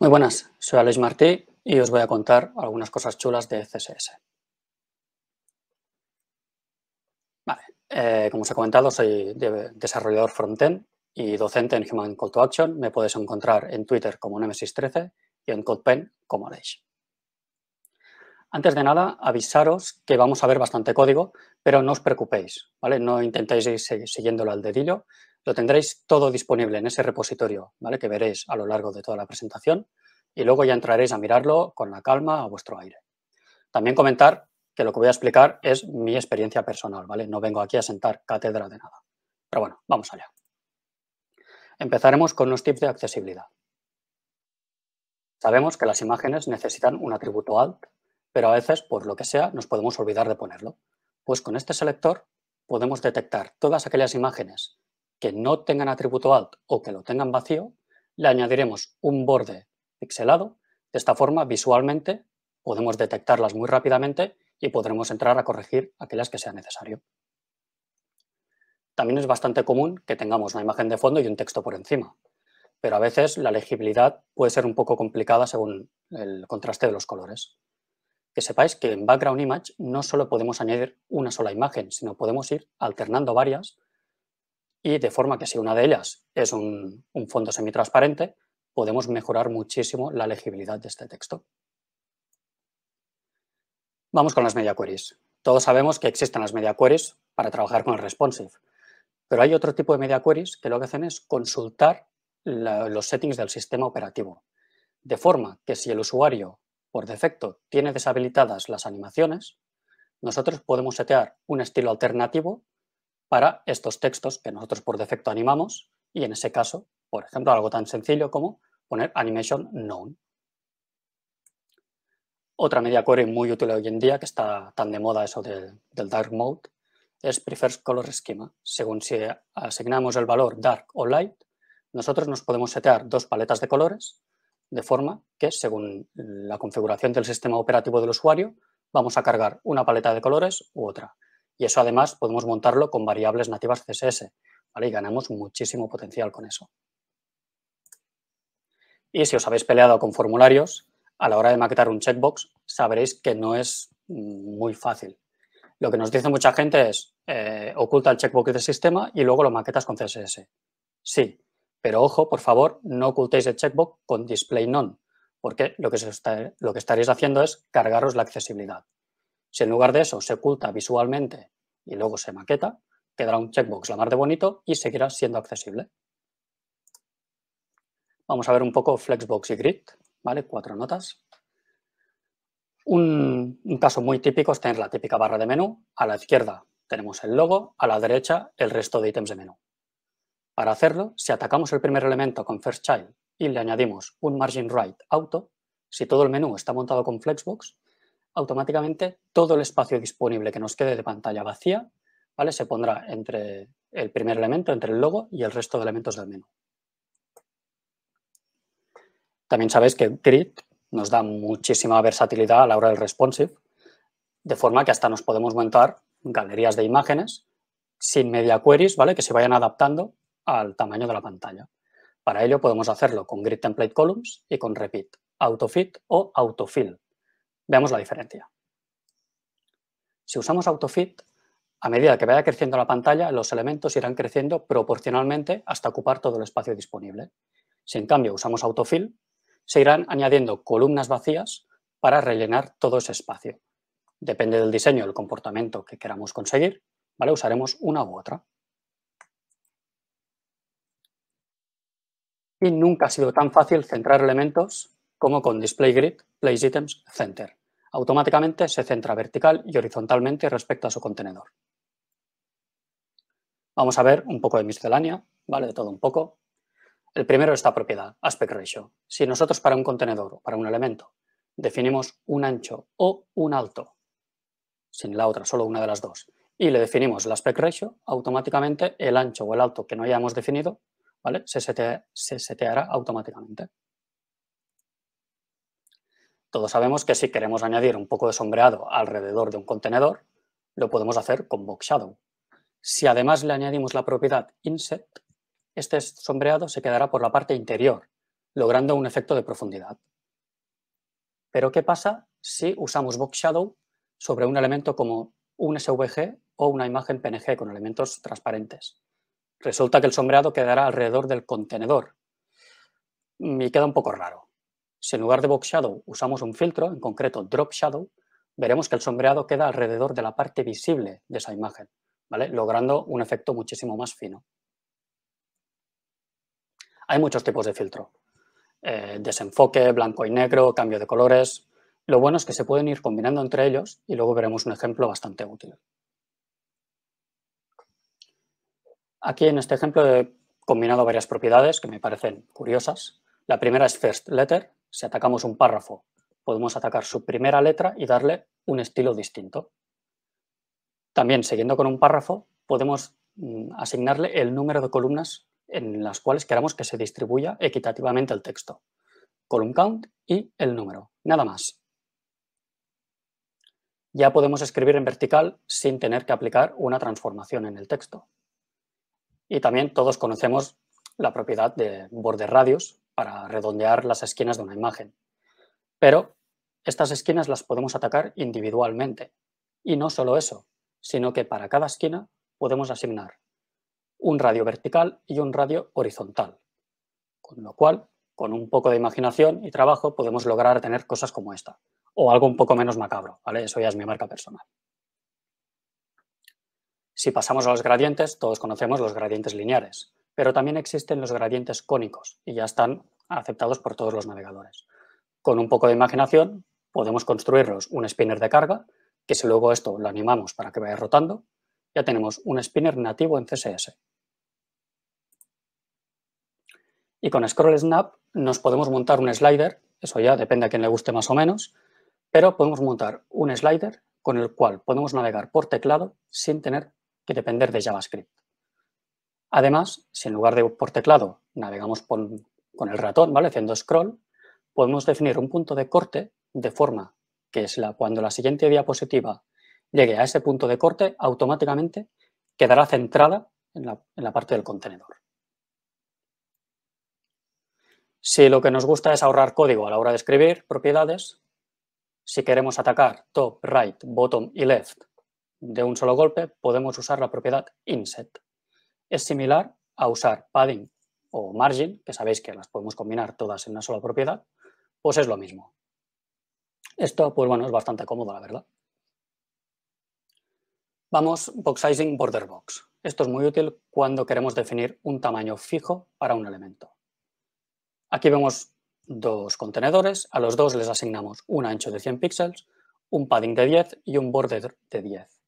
Muy buenas, soy Alex Martí y os voy a contar algunas cosas chulas de CSS. Eh, como os he comentado, soy desarrollador frontend y docente en Human Call to Action. Me podéis encontrar en Twitter como Nemesis13 y en CodePen como Alex. Antes de nada, avisaros que vamos a ver bastante código, pero no os preocupéis, ¿vale? No intentéis ir siguiéndolo al dedillo, lo tendréis todo disponible en ese repositorio, ¿vale? Que veréis a lo largo de toda la presentación y luego ya entraréis a mirarlo con la calma a vuestro aire. También comentar que lo que voy a explicar es mi experiencia personal, ¿vale? No vengo aquí a sentar cátedra de nada. Pero bueno, vamos allá. Empezaremos con los tips de accesibilidad. Sabemos que las imágenes necesitan un atributo alt, pero a veces, por lo que sea, nos podemos olvidar de ponerlo. Pues con este selector podemos detectar todas aquellas imágenes que no tengan atributo alt o que lo tengan vacío, le añadiremos un borde pixelado. De esta forma, visualmente, podemos detectarlas muy rápidamente y podremos entrar a corregir aquellas que sea necesario. También es bastante común que tengamos una imagen de fondo y un texto por encima, pero a veces la legibilidad puede ser un poco complicada según el contraste de los colores. Que sepáis que en Background Image no solo podemos añadir una sola imagen, sino podemos ir alternando varias y de forma que si una de ellas es un, fondo semitransparente, podemos mejorar muchísimo la legibilidad de este texto. Vamos con las media queries. Todos sabemos que existen las media queries para trabajar con el responsive, pero hay otro tipo de media queries que lo que hacen es consultar los settings del sistema operativo, de forma que si el usuario por defecto tiene deshabilitadas las animaciones, nosotros podemos setear un estilo alternativo para estos textos que nosotros por defecto animamos y en ese caso, por ejemplo, algo tan sencillo como poner animation known. Otra media query muy útil hoy en día, que está tan de moda eso del, dark mode, es prefers color schema. Según si asignamos el valor dark o light, nosotros nos podemos setear dos paletas de colores de forma que según la configuración del sistema operativo del usuario vamos a cargar una paleta de colores u otra. Y eso además podemos montarlo con variables nativas CSS, Y ganamos muchísimo potencial con eso. Y si os habéis peleado con formularios, a la hora de maquetar un checkbox, sabréis que no es mm, muy fácil. Lo que nos dice mucha gente es, eh, oculta el checkbox del sistema y luego lo maquetas con CSS. Sí, pero ojo, por favor, no ocultéis el checkbox con display none, porque lo que, lo que estaréis haciendo es cargaros la accesibilidad. Si en lugar de eso se oculta visualmente y luego se maqueta, quedará un checkbox la más de bonito y seguirá siendo accesible. Vamos a ver un poco Flexbox y Grid, ¿vale? Cuatro notas. Un, un caso muy típico es tener la típica barra de menú. A la izquierda tenemos el logo, a la derecha el resto de ítems de menú. Para hacerlo, si atacamos el primer elemento con First Child y le añadimos un margin right auto, si todo el menú está montado con Flexbox, automáticamente todo el espacio disponible que nos quede de pantalla vacía ¿vale? se pondrá entre el primer elemento, entre el logo y el resto de elementos del menú. También sabéis que Grid nos da muchísima versatilidad a la hora del responsive, de forma que hasta nos podemos montar galerías de imágenes sin media queries, ¿vale? Que se vayan adaptando al tamaño de la pantalla. Para ello podemos hacerlo con Grid Template Columns y con Repeat, Autofit o Autofill. Veamos la diferencia. Si usamos AutoFit, a medida que vaya creciendo la pantalla, los elementos irán creciendo proporcionalmente hasta ocupar todo el espacio disponible. Si en cambio usamos Autofill, se irán añadiendo columnas vacías para rellenar todo ese espacio. Depende del diseño, el comportamiento que queramos conseguir, usaremos una u otra. Y nunca ha sido tan fácil centrar elementos como con Display Grid, Place Items, Center automáticamente se centra vertical y horizontalmente respecto a su contenedor. Vamos a ver un poco de miscelánea, ¿vale? De todo un poco. El primero, es esta propiedad, aspect ratio. Si nosotros para un contenedor o para un elemento definimos un ancho o un alto, sin la otra, solo una de las dos, y le definimos el aspect ratio, automáticamente el ancho o el alto que no hayamos definido, ¿vale? Se, se seteará automáticamente. Todos sabemos que si queremos añadir un poco de sombreado alrededor de un contenedor, lo podemos hacer con Box Shadow. Si además le añadimos la propiedad Inset, este sombreado se quedará por la parte interior, logrando un efecto de profundidad. Pero ¿qué pasa si usamos Box Shadow sobre un elemento como un SVG o una imagen PNG con elementos transparentes? Resulta que el sombreado quedará alrededor del contenedor. Mm, y queda un poco raro. Si en lugar de Box Shadow usamos un filtro, en concreto Drop Shadow, veremos que el sombreado queda alrededor de la parte visible de esa imagen, logrando un efecto muchísimo más fino. Hay muchos tipos de filtro. Eh, desenfoque, blanco y negro, cambio de colores. Lo bueno es que se pueden ir combinando entre ellos y luego veremos un ejemplo bastante útil. Aquí en este ejemplo he combinado varias propiedades que me parecen curiosas. La primera es first letter, si atacamos un párrafo, podemos atacar su primera letra y darle un estilo distinto. También, siguiendo con un párrafo, podemos mm, asignarle el número de columnas en las cuales queramos que se distribuya equitativamente el texto. Column count y el número, nada más. Ya podemos escribir en vertical sin tener que aplicar una transformación en el texto. Y también todos conocemos la propiedad de border radius, para redondear las esquinas de una imagen. Pero estas esquinas las podemos atacar individualmente. Y no solo eso, sino que para cada esquina podemos asignar un radio vertical y un radio horizontal. Con lo cual, con un poco de imaginación y trabajo, podemos lograr tener cosas como esta. O algo un poco menos macabro, ¿vale? Eso ya es mi marca personal. Si pasamos a los gradientes, todos conocemos los gradientes lineares. Pero también existen los gradientes cónicos y ya están aceptados por todos los navegadores. Con un poco de imaginación podemos construirnos un spinner de carga, que si luego esto lo animamos para que vaya rotando, ya tenemos un spinner nativo en CSS. Y con Scroll Snap nos podemos montar un slider, eso ya depende a quien le guste más o menos, pero podemos montar un slider con el cual podemos navegar por teclado sin tener que depender de JavaScript. Además, si en lugar de por teclado navegamos con el ratón, Haciendo scroll, podemos definir un punto de corte de forma que cuando la siguiente diapositiva llegue a ese punto de corte, automáticamente quedará centrada en la parte del contenedor. Si lo que nos gusta es ahorrar código a la hora de escribir propiedades, si queremos atacar top, right, bottom y left de un solo golpe, podemos usar la propiedad inset es similar a usar padding o margin, que sabéis que las podemos combinar todas en una sola propiedad, pues es lo mismo. Esto, pues bueno, es bastante cómodo, la verdad. Vamos, box sizing border box. Esto es muy útil cuando queremos definir un tamaño fijo para un elemento. Aquí vemos dos contenedores, a los dos les asignamos un ancho de 100 píxeles, un padding de 10 y un border de 10.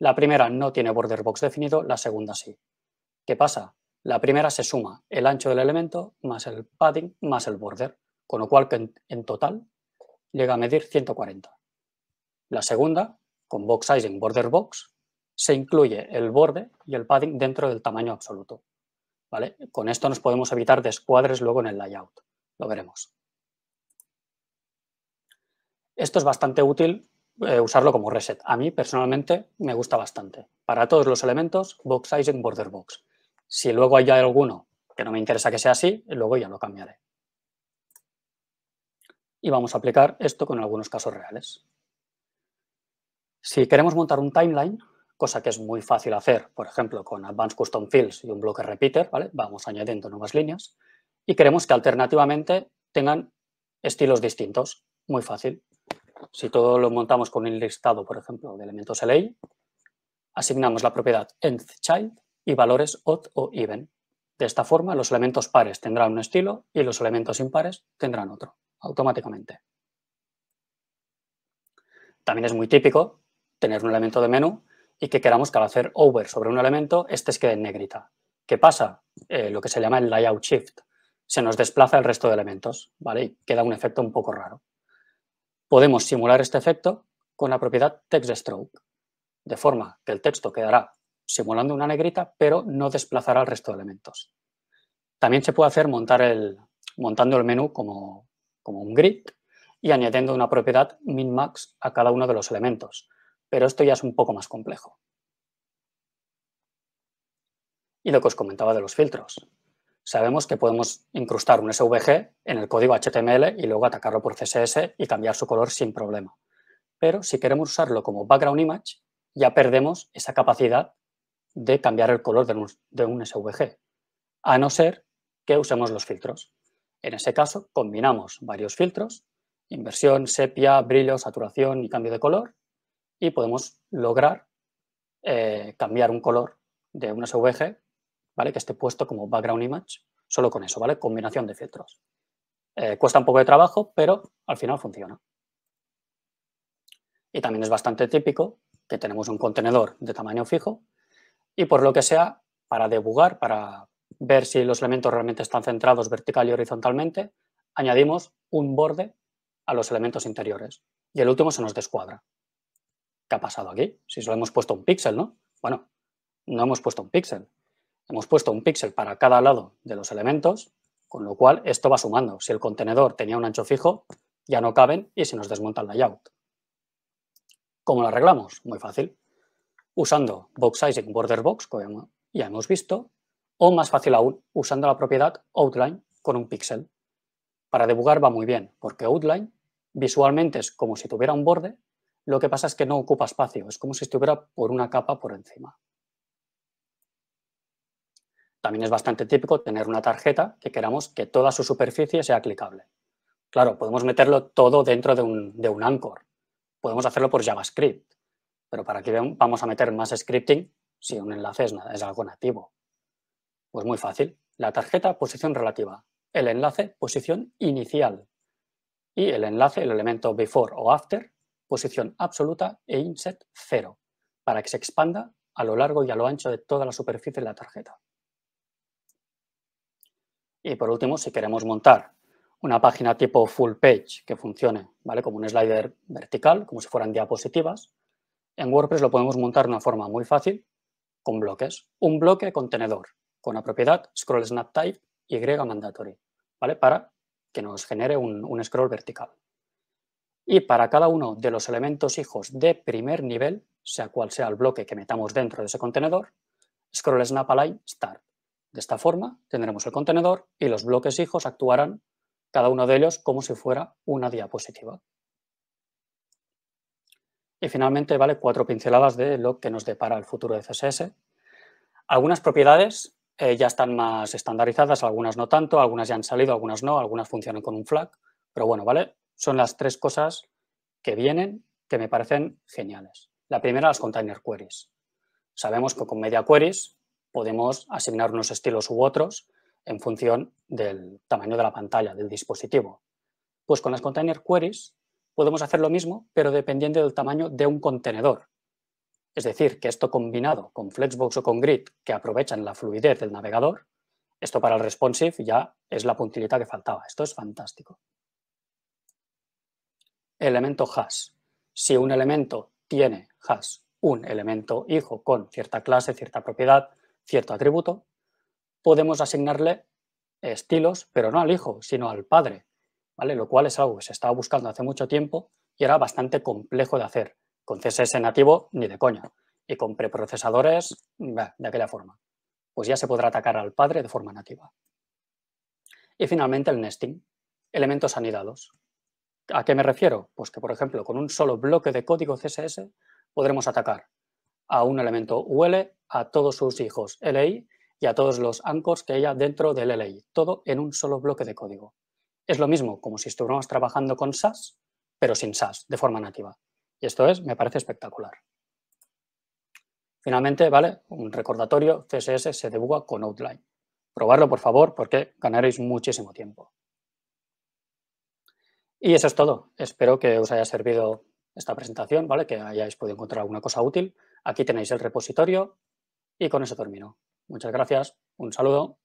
La primera no tiene border box definido, la segunda sí. ¿Qué pasa? La primera se suma el ancho del elemento más el padding más el border, con lo cual en, en total llega a medir 140. La segunda, con box sizing border box, se incluye el borde y el padding dentro del tamaño absoluto. ¿Vale? Con esto nos podemos evitar descuadres luego en el layout. Lo veremos. Esto es bastante útil eh, usarlo como reset. A mí personalmente me gusta bastante. Para todos los elementos, box sizing border box. Si luego hay alguno que no me interesa que sea así, luego ya lo cambiaré. Y vamos a aplicar esto con algunos casos reales. Si queremos montar un timeline, cosa que es muy fácil hacer, por ejemplo, con Advanced Custom Fields y un bloque repeater, vamos añadiendo nuevas líneas, y queremos que alternativamente tengan estilos distintos, muy fácil. Si todo lo montamos con un listado, por ejemplo, de elementos LA, asignamos la propiedad nth child y valores odd o even. De esta forma, los elementos pares tendrán un estilo y los elementos impares tendrán otro, automáticamente. También es muy típico tener un elemento de menú y que queramos que al hacer over sobre un elemento, este se quede en negrita. ¿Qué pasa? Eh, lo que se llama el layout shift. Se nos desplaza el resto de elementos, ¿vale? Y queda un efecto un poco raro. Podemos simular este efecto con la propiedad text stroke, de forma que el texto quedará simulando una negrita, pero no desplazará al resto de elementos. También se puede hacer montar el, montando el menú como, como un grid y añadiendo una propiedad min-max a cada uno de los elementos, pero esto ya es un poco más complejo. Y lo que os comentaba de los filtros. Sabemos que podemos incrustar un SVG en el código HTML y luego atacarlo por CSS y cambiar su color sin problema. Pero si queremos usarlo como background image, ya perdemos esa capacidad de cambiar el color de un, SVG, a no ser que usemos los filtros. En ese caso, combinamos varios filtros, inversión, sepia, brillo, saturación y cambio de color, y podemos lograr eh, cambiar un color de un SVG, ¿vale? que esté puesto como background image, solo con eso, ¿vale? combinación de filtros. Eh, cuesta un poco de trabajo, pero al final funciona. Y también es bastante típico que tenemos un contenedor de tamaño fijo y por lo que sea, para debugar, para ver si los elementos realmente están centrados vertical y horizontalmente, añadimos un borde a los elementos interiores. Y el último se nos descuadra. ¿Qué ha pasado aquí? Si solo hemos puesto un píxel, ¿no? Bueno, no hemos puesto un píxel. Hemos puesto un píxel para cada lado de los elementos, con lo cual esto va sumando. Si el contenedor tenía un ancho fijo, ya no caben y se nos desmonta el layout. ¿Cómo lo arreglamos? Muy fácil usando box sizing border box, como ya hemos visto, o más fácil aún, usando la propiedad outline con un píxel. Para debugar va muy bien, porque outline visualmente es como si tuviera un borde, lo que pasa es que no ocupa espacio, es como si estuviera por una capa por encima. También es bastante típico tener una tarjeta que queramos que toda su superficie sea clicable. Claro, podemos meterlo todo dentro de un, de un anchor. Podemos hacerlo por JavaScript. Pero ¿para vean, vamos a meter más scripting si un enlace es, es algo nativo? Pues muy fácil. La tarjeta, posición relativa. El enlace, posición inicial. Y el enlace, el elemento before o after, posición absoluta e inset 0, para que se expanda a lo largo y a lo ancho de toda la superficie de la tarjeta. Y por último, si queremos montar una página tipo full page que funcione ¿vale? como un slider vertical, como si fueran diapositivas, en WordPress lo podemos montar de una forma muy fácil con bloques. Un bloque contenedor con la propiedad scroll snap type y mandatory, ¿vale? Para que nos genere un, un scroll vertical. Y para cada uno de los elementos hijos de primer nivel, sea cual sea el bloque que metamos dentro de ese contenedor, scroll snap align start. De esta forma tendremos el contenedor y los bloques hijos actuarán cada uno de ellos como si fuera una diapositiva. Y finalmente, vale, cuatro pinceladas de lo que nos depara el futuro de CSS. Algunas propiedades eh, ya están más estandarizadas, algunas no tanto, algunas ya han salido, algunas no, algunas funcionan con un flag, pero bueno, ¿vale? Son las tres cosas que vienen que me parecen geniales. La primera, las container queries. Sabemos que con media queries podemos asignar unos estilos u otros en función del tamaño de la pantalla, del dispositivo. Pues con las container queries podemos hacer lo mismo, pero dependiendo del tamaño de un contenedor. Es decir, que esto combinado con Flexbox o con Grid, que aprovechan la fluidez del navegador, esto para el responsive ya es la puntilita que faltaba. Esto es fantástico. Elemento hash. Si un elemento tiene hash, un elemento hijo con cierta clase, cierta propiedad, cierto atributo, podemos asignarle estilos, pero no al hijo, sino al padre, lo cual es algo que se estaba buscando hace mucho tiempo y era bastante complejo de hacer. Con CSS nativo, ni de coña. Y con preprocesadores, de aquella forma. Pues ya se podrá atacar al padre de forma nativa. Y finalmente el nesting, elementos anidados. ¿A qué me refiero? Pues que, por ejemplo, con un solo bloque de código CSS podremos atacar a un elemento UL, a todos sus hijos LI y a todos los anchors que haya dentro del LI. Todo en un solo bloque de código es lo mismo como si estuviéramos trabajando con SAS, pero sin SAS, de forma nativa. Y esto es, me parece espectacular. Finalmente, ¿vale? Un recordatorio, CSS se debuga con Outline. Probarlo, por favor, porque ganaréis muchísimo tiempo. Y eso es todo. Espero que os haya servido esta presentación, ¿vale? Que hayáis podido encontrar alguna cosa útil. Aquí tenéis el repositorio y con eso termino. Muchas gracias, un saludo.